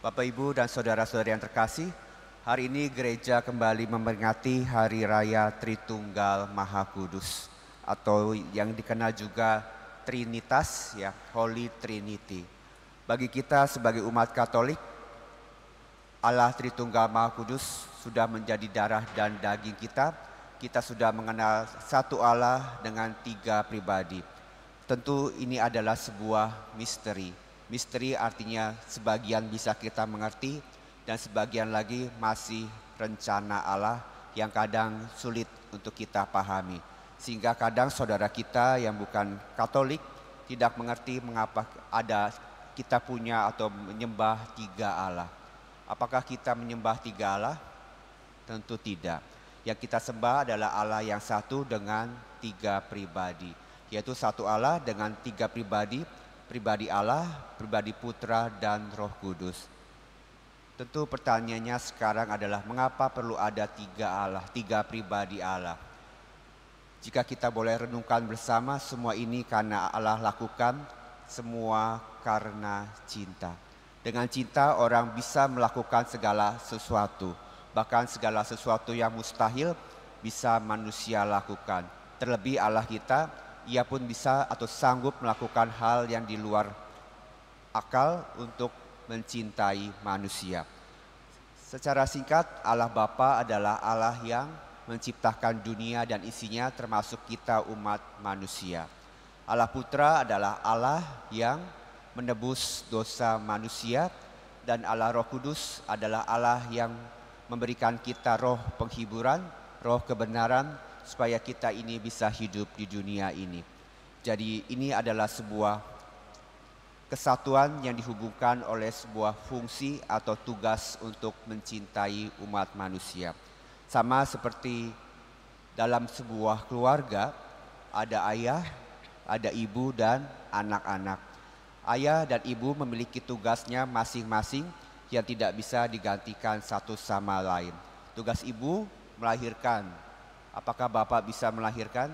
Bapak Ibu dan saudara-saudari yang terkasih, hari ini gereja kembali memperingati Hari Raya Tritunggal Maha Kudus atau yang dikenal juga Trinitas ya, Holy Trinity. Bagi kita sebagai umat Katolik, Allah Tritunggal Maha Kudus sudah menjadi darah dan daging kita. Kita sudah mengenal satu Allah dengan tiga pribadi. Tentu ini adalah sebuah misteri Misteri artinya sebagian bisa kita mengerti dan sebagian lagi masih rencana Allah yang kadang sulit untuk kita pahami. Sehingga kadang saudara kita yang bukan Katolik tidak mengerti mengapa ada kita punya atau menyembah tiga Allah. Apakah kita menyembah tiga Allah? Tentu tidak. Yang kita sembah adalah Allah yang satu dengan tiga pribadi, yaitu satu Allah dengan tiga pribadi pribadi Allah, pribadi Putra, dan Roh Kudus. Tentu pertanyaannya sekarang adalah mengapa perlu ada tiga Allah, tiga pribadi Allah. Jika kita boleh renungkan bersama semua ini karena Allah lakukan, semua karena cinta. Dengan cinta orang bisa melakukan segala sesuatu, bahkan segala sesuatu yang mustahil bisa manusia lakukan. Terlebih Allah kita ia pun bisa atau sanggup melakukan hal yang di luar akal untuk mencintai manusia. Secara singkat, Allah Bapa adalah Allah yang menciptakan dunia dan isinya termasuk kita umat manusia. Allah Putra adalah Allah yang menebus dosa manusia dan Allah Roh Kudus adalah Allah yang memberikan kita roh penghiburan, roh kebenaran, supaya kita ini bisa hidup di dunia ini. Jadi ini adalah sebuah kesatuan yang dihubungkan oleh sebuah fungsi atau tugas untuk mencintai umat manusia. Sama seperti dalam sebuah keluarga ada ayah, ada ibu dan anak-anak. Ayah dan ibu memiliki tugasnya masing-masing yang tidak bisa digantikan satu sama lain. Tugas ibu melahirkan Apakah Bapak bisa melahirkan?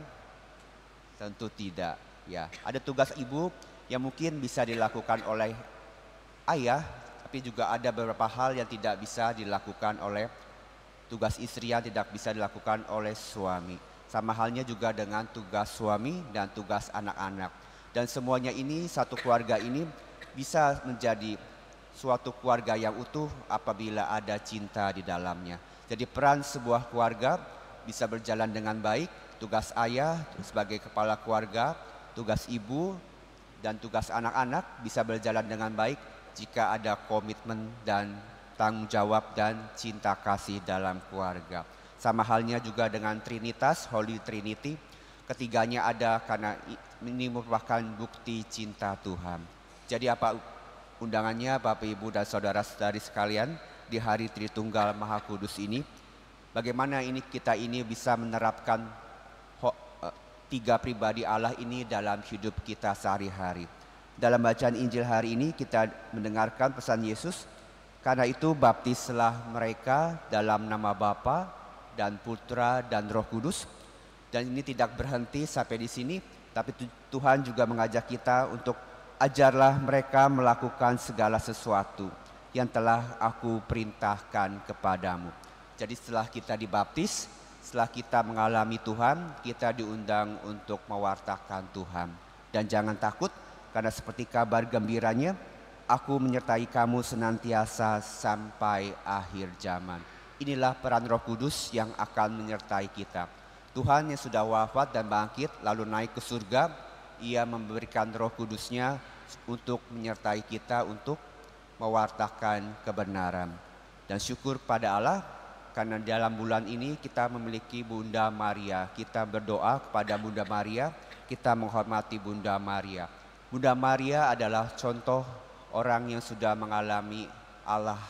Tentu tidak. Ya, ada tugas ibu yang mungkin bisa dilakukan oleh ayah, tapi juga ada beberapa hal yang tidak bisa dilakukan oleh tugas istri yang tidak bisa dilakukan oleh suami. Sama halnya juga dengan tugas suami dan tugas anak-anak. Dan semuanya ini satu keluarga ini bisa menjadi suatu keluarga yang utuh apabila ada cinta di dalamnya. Jadi peran sebuah keluarga bisa berjalan dengan baik, tugas ayah sebagai kepala keluarga, tugas ibu, dan tugas anak-anak bisa berjalan dengan baik jika ada komitmen dan tanggung jawab dan cinta kasih dalam keluarga. Sama halnya juga dengan Trinitas, Holy Trinity, ketiganya ada karena ini merupakan bukti cinta Tuhan. Jadi apa undangannya Bapak Ibu dan Saudara-saudari sekalian di hari Tritunggal Maha Kudus ini Bagaimana ini kita ini bisa menerapkan eh, tiga pribadi Allah ini dalam hidup kita sehari-hari. Dalam bacaan Injil hari ini kita mendengarkan pesan Yesus, karena itu baptislah mereka dalam nama Bapa dan Putra dan Roh Kudus. Dan ini tidak berhenti sampai di sini, tapi Tuhan juga mengajak kita untuk ajarlah mereka melakukan segala sesuatu yang telah aku perintahkan kepadamu. Jadi setelah kita dibaptis, setelah kita mengalami Tuhan, kita diundang untuk mewartakan Tuhan. Dan jangan takut, karena seperti kabar gembiranya, aku menyertai kamu senantiasa sampai akhir zaman. Inilah peran roh kudus yang akan menyertai kita. Tuhan yang sudah wafat dan bangkit lalu naik ke surga, ia memberikan roh kudusnya untuk menyertai kita untuk mewartakan kebenaran. Dan syukur pada Allah karena dalam bulan ini kita memiliki Bunda Maria. Kita berdoa kepada Bunda Maria, kita menghormati Bunda Maria. Bunda Maria adalah contoh orang yang sudah mengalami Allah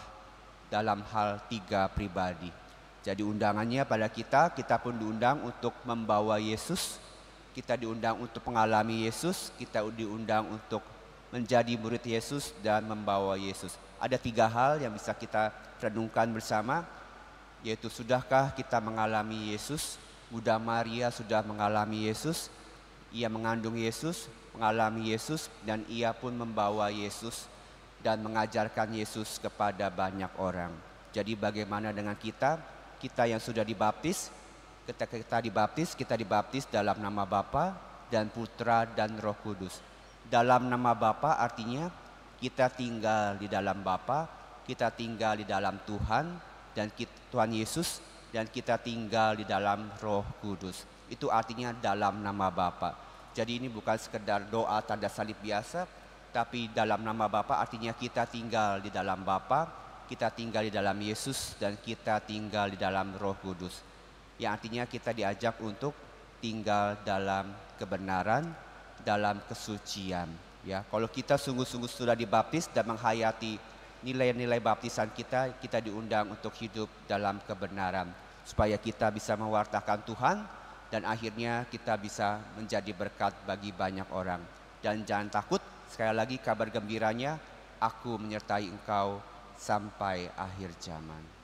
dalam hal tiga pribadi. Jadi undangannya pada kita, kita pun diundang untuk membawa Yesus, kita diundang untuk mengalami Yesus, kita diundang untuk menjadi murid Yesus dan membawa Yesus. Ada tiga hal yang bisa kita renungkan bersama yaitu sudahkah kita mengalami Yesus? Bunda Maria sudah mengalami Yesus, ia mengandung Yesus, mengalami Yesus dan ia pun membawa Yesus dan mengajarkan Yesus kepada banyak orang. Jadi bagaimana dengan kita? Kita yang sudah dibaptis, ketika kita dibaptis, kita dibaptis dalam nama Bapa dan Putra dan Roh Kudus. Dalam nama Bapa artinya kita tinggal di dalam Bapa, kita tinggal di dalam Tuhan, dan kita, Tuhan Yesus dan kita tinggal di dalam Roh Kudus. Itu artinya dalam nama Bapa. Jadi ini bukan sekedar doa tanda salib biasa, tapi dalam nama Bapa artinya kita tinggal di dalam Bapa, kita tinggal di dalam Yesus dan kita tinggal di dalam Roh Kudus. Yang artinya kita diajak untuk tinggal dalam kebenaran, dalam kesucian. Ya, kalau kita sungguh-sungguh sudah dibaptis dan menghayati nilai-nilai baptisan kita, kita diundang untuk hidup dalam kebenaran. Supaya kita bisa mewartakan Tuhan dan akhirnya kita bisa menjadi berkat bagi banyak orang. Dan jangan takut, sekali lagi kabar gembiranya, aku menyertai engkau sampai akhir zaman.